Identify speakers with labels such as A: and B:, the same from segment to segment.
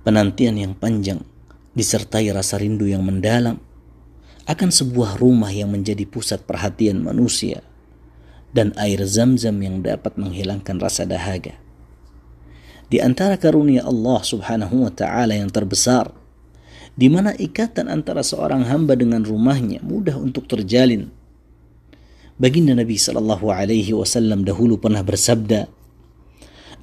A: penantian yang panjang disertai rasa rindu yang mendalam akan sebuah rumah yang menjadi pusat perhatian manusia dan air zam-zam yang dapat menghilangkan rasa dahaga. Di antara karunia Allah Subhanahu wa taala yang terbesar di mana ikatan antara seorang hamba dengan rumahnya mudah untuk terjalin. Baginda Nabi Shallallahu Alaihi Wasallam dahulu pernah bersabda,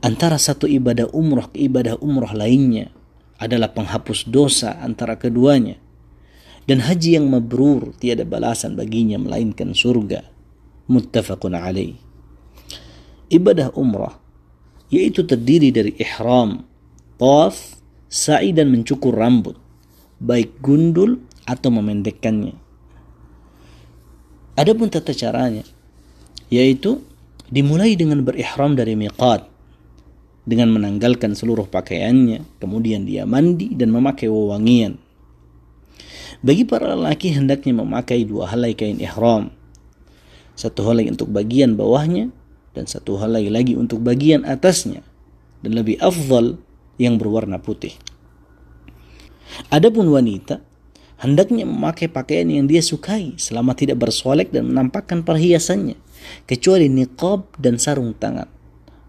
A: antara satu ibadah umroh ke ibadah umroh lainnya adalah penghapus dosa antara keduanya. Dan haji yang mabrur tiada balasan baginya melainkan surga. Muttafaqun alaih. Ibadah umrah yaitu terdiri dari ihram, tawaf, sa'i dan mencukur rambut, baik gundul atau memendekkannya. Adapun tata caranya yaitu dimulai dengan berihram dari miqat dengan menanggalkan seluruh pakaiannya, kemudian dia mandi dan memakai wewangian. Bagi para lelaki hendaknya memakai dua helai kain ihram. Satu helai untuk bagian bawahnya dan satu helai lagi untuk bagian atasnya dan lebih afdal yang berwarna putih. Adapun wanita hendaknya memakai pakaian yang dia sukai selama tidak bersolek dan menampakkan perhiasannya kecuali niqab dan sarung tangan.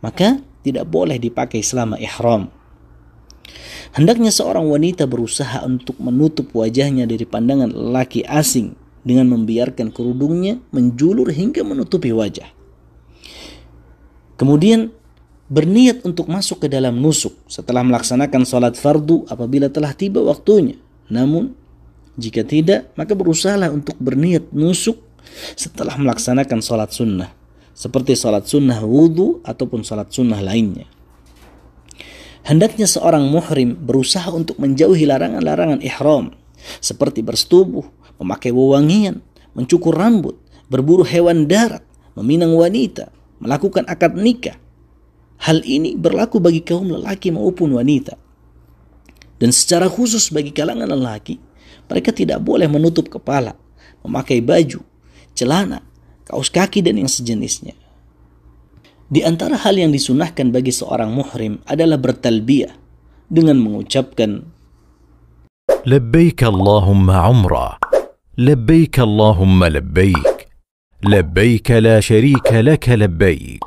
A: Maka tidak boleh dipakai selama ihram. Hendaknya seorang wanita berusaha untuk menutup wajahnya dari pandangan laki asing dengan membiarkan kerudungnya menjulur hingga menutupi wajah. Kemudian berniat untuk masuk ke dalam nusuk setelah melaksanakan sholat fardu apabila telah tiba waktunya. Namun, jika tidak, maka berusahalah untuk berniat nusuk setelah melaksanakan sholat sunnah seperti salat sunnah wudhu ataupun salat sunnah lainnya. Hendaknya seorang muhrim berusaha untuk menjauhi larangan-larangan ihram seperti berstubuh memakai wewangian, mencukur rambut, berburu hewan darat, meminang wanita, melakukan akad nikah. Hal ini berlaku bagi kaum lelaki maupun wanita. Dan secara khusus bagi kalangan lelaki, mereka tidak boleh menutup kepala, memakai baju, celana, kaos kaki dan yang sejenisnya. Di antara hal yang disunahkan bagi seorang muhrim adalah bertalbiyah dengan mengucapkan
B: Labbaik Allahumma umrah Labbaik Allahumma labbaik Labbaik la syarika laka labbaik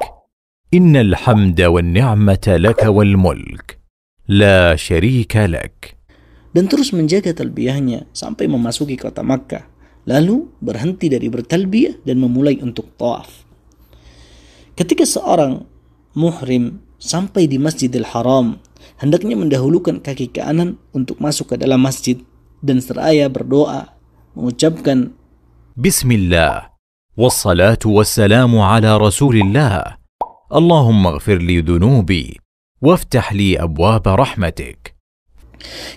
B: Innal hamda wal ni'mata laka wal mulk La syarika lak
A: Dan terus menjaga talbiyahnya sampai memasuki kota Makkah lalu berhenti dari bertalbiyah dan memulai untuk tawaf. Ketika seorang muhrim sampai di Masjidil Haram, hendaknya mendahulukan kaki kanan untuk masuk ke dalam masjid dan seraya berdoa mengucapkan
B: Bismillah wassalatu wassalamu ala Rasulillah Allahumma ighfir li dhunubi waftah li abwab rahmatik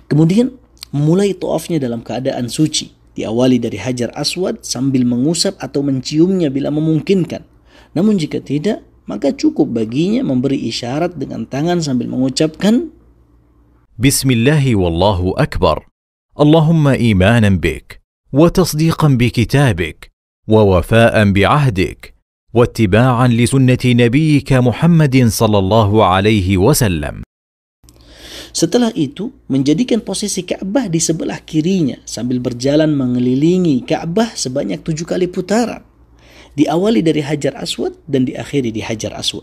A: Kemudian mulai tawafnya dalam keadaan suci Diawali dari hajar aswad sambil mengusap atau menciumnya bila memungkinkan. Namun jika tidak, maka cukup baginya memberi isyarat dengan tangan sambil mengucapkan
B: Bismillahi wallahu akbar. Allahumma imanan bik wa tasdiqan bi kitabik wa wafaan bi ahdik واتباعا لسنه نبيك محمد صلى الله عليه وسلم
A: setelah itu, menjadikan posisi Ka'bah di sebelah kirinya sambil berjalan mengelilingi Ka'bah sebanyak tujuh kali putaran. Diawali dari Hajar Aswad dan diakhiri di Hajar Aswad.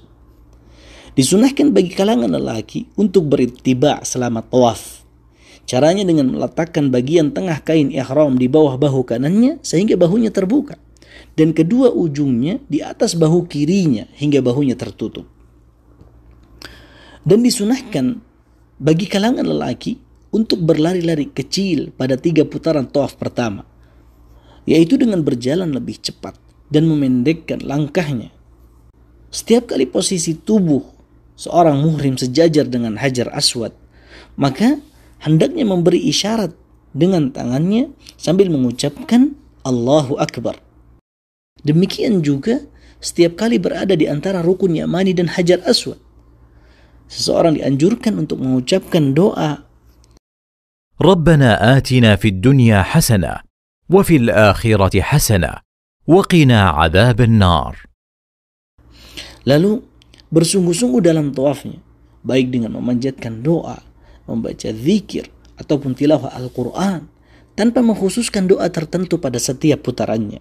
A: Disunahkan bagi kalangan lelaki untuk berittiba selama tawaf. Caranya dengan meletakkan bagian tengah kain ihram di bawah bahu kanannya sehingga bahunya terbuka dan kedua ujungnya di atas bahu kirinya hingga bahunya tertutup. Dan disunahkan bagi kalangan lelaki untuk berlari-lari kecil pada tiga putaran toaf pertama, yaitu dengan berjalan lebih cepat dan memendekkan langkahnya. Setiap kali posisi tubuh seorang muhrim sejajar dengan Hajar Aswad, maka hendaknya memberi isyarat dengan tangannya sambil mengucapkan Allahu Akbar. Demikian juga setiap kali berada di antara rukun Yamani dan Hajar Aswad seseorang dianjurkan untuk mengucapkan
B: doa. fid dunya hasana wa fil akhirati hasana wa qina adzaban النار. Lalu
A: bersungguh-sungguh dalam tawafnya, baik dengan memanjatkan doa, membaca zikir, ataupun tilawah Al-Quran, tanpa mengkhususkan doa tertentu pada setiap putarannya.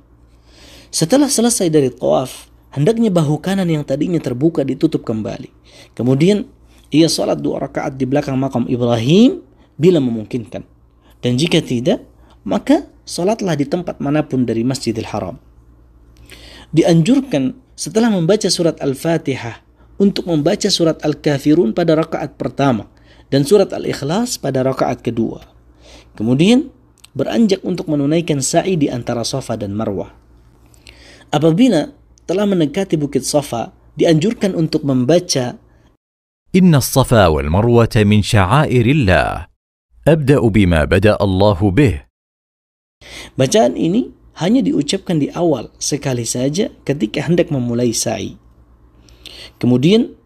A: Setelah selesai dari tawaf, hendaknya bahu kanan yang tadinya terbuka ditutup kembali. Kemudian ia salat dua rakaat di belakang makam Ibrahim bila memungkinkan. Dan jika tidak, maka salatlah di tempat manapun dari Masjidil Haram. Dianjurkan setelah membaca surat Al-Fatihah untuk membaca surat Al-Kafirun pada rakaat pertama dan surat Al-Ikhlas pada rakaat kedua. Kemudian beranjak untuk menunaikan sa'i di antara Safa dan Marwah. Apabila telah mendekati Bukit Safa, dianjurkan untuk membaca
B: ان الصفا والمروه من شعائر الله ابدا بما بدا الله به bacaan
A: ini hanya diucapkan di awal sekali saja ketika hendak memulai sa'i kemudian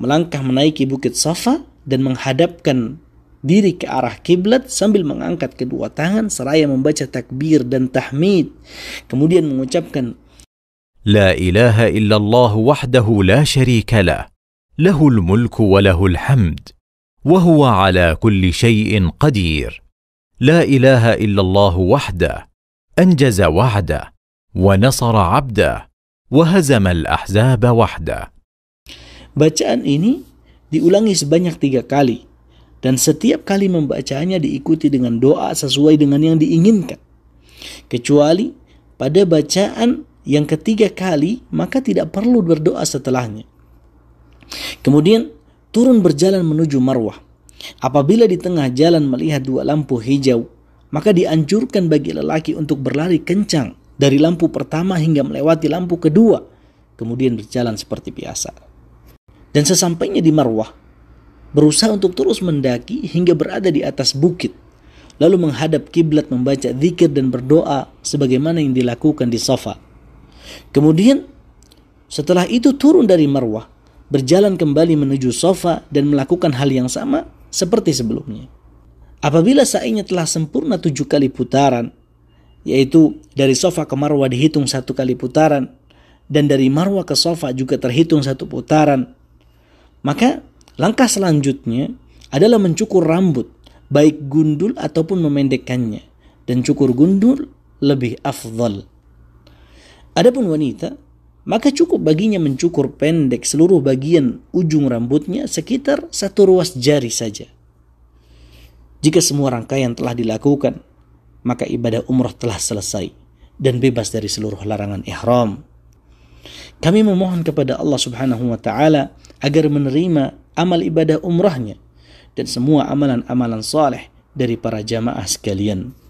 A: melangkah menaiki bukit safa dan menghadapkan diri ke arah kiblat sambil mengangkat kedua tangan seraya membaca takbir dan tahmid kemudian mengucapkan
B: La ilaha illallah wahdahu la syarika lah له الملك وله الحمد وهو على كل شيء قدير لا اله الا الله وحده انجز وعده ونصر عبده وهزم الاحزاب وحده Bacaan ini diulangi sebanyak tiga kali dan
A: setiap kali membacanya diikuti dengan doa sesuai dengan yang diinginkan. Kecuali pada bacaan yang ketiga kali maka tidak perlu berdoa setelahnya. Kemudian turun berjalan menuju Marwah. Apabila di tengah jalan melihat dua lampu hijau, maka dianjurkan bagi lelaki untuk berlari kencang dari lampu pertama hingga melewati lampu kedua, kemudian berjalan seperti biasa. Dan sesampainya di Marwah, berusaha untuk terus mendaki hingga berada di atas bukit, lalu menghadap kiblat membaca zikir dan berdoa sebagaimana yang dilakukan di Safa. Kemudian setelah itu turun dari Marwah, berjalan kembali menuju sofa dan melakukan hal yang sama seperti sebelumnya. Apabila sa'inya telah sempurna tujuh kali putaran, yaitu dari sofa ke marwah dihitung satu kali putaran, dan dari marwah ke sofa juga terhitung satu putaran, maka langkah selanjutnya adalah mencukur rambut, baik gundul ataupun memendekkannya. Dan cukur gundul lebih afdal. Adapun wanita, maka cukup baginya mencukur pendek seluruh bagian ujung rambutnya sekitar satu ruas jari saja. Jika semua rangkaian telah dilakukan, maka ibadah umrah telah selesai dan bebas dari seluruh larangan ihram. Kami memohon kepada Allah Subhanahu wa taala agar menerima amal ibadah umrahnya dan semua amalan-amalan saleh dari para jamaah sekalian.